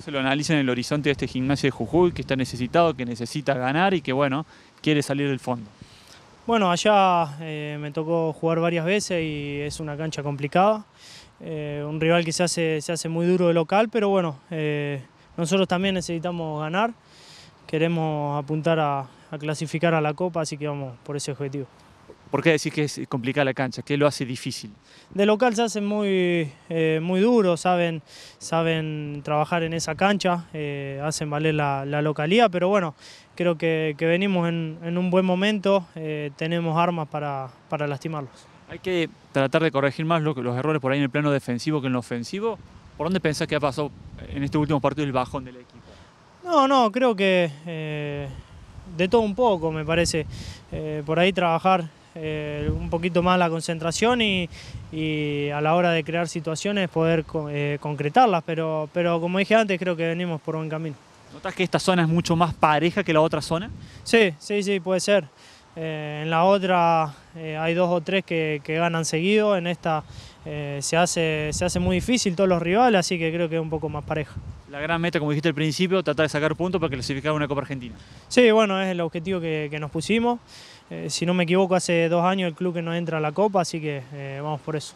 se lo analiza en el horizonte de este gimnasio de Jujuy que está necesitado, que necesita ganar y que, bueno, quiere salir del fondo? Bueno, allá eh, me tocó jugar varias veces y es una cancha complicada. Eh, un rival que se hace, se hace muy duro de local, pero bueno, eh, nosotros también necesitamos ganar. Queremos apuntar a clasificar a la Copa, así que vamos por ese objetivo. ¿Por qué decís que es complicada la cancha? ¿Qué lo hace difícil? De local se hacen muy, eh, muy duro, saben, saben trabajar en esa cancha, eh, hacen valer la, la, localía, pero bueno, creo que, venimos en, un buen momento, eh, tenemos armas para, lastimarlos. ¿Hay que tratar de corregir más los errores por ahí en el plano defensivo que en lo ofensivo? ¿Por dónde pensás que ha pasado en este último partido el bajón del equipo? No, no, creo que de todo un poco, me parece. por ahí trabajar eh, un poquito más la concentración y, a la hora de crear situaciones poder eh, concretarlas, pero, pero como dije antes creo que venimos por buen camino. ¿Notas que esta zona es mucho más pareja que la otra zona? Sí, sí, sí, puede ser. Eh, en la otra hay dos o tres que, ganan seguido, en esta se, hace, se hace muy difícil todos los rivales, así que creo que es un poco más pareja. La gran meta, como dijiste al principio, tratar de sacar puntos para clasificar una Copa Argentina. Sí, bueno, es el objetivo que, nos pusimos. Eh, si no me equivoco, hace dos años el club que no entra a la Copa, así que eh, vamos por eso.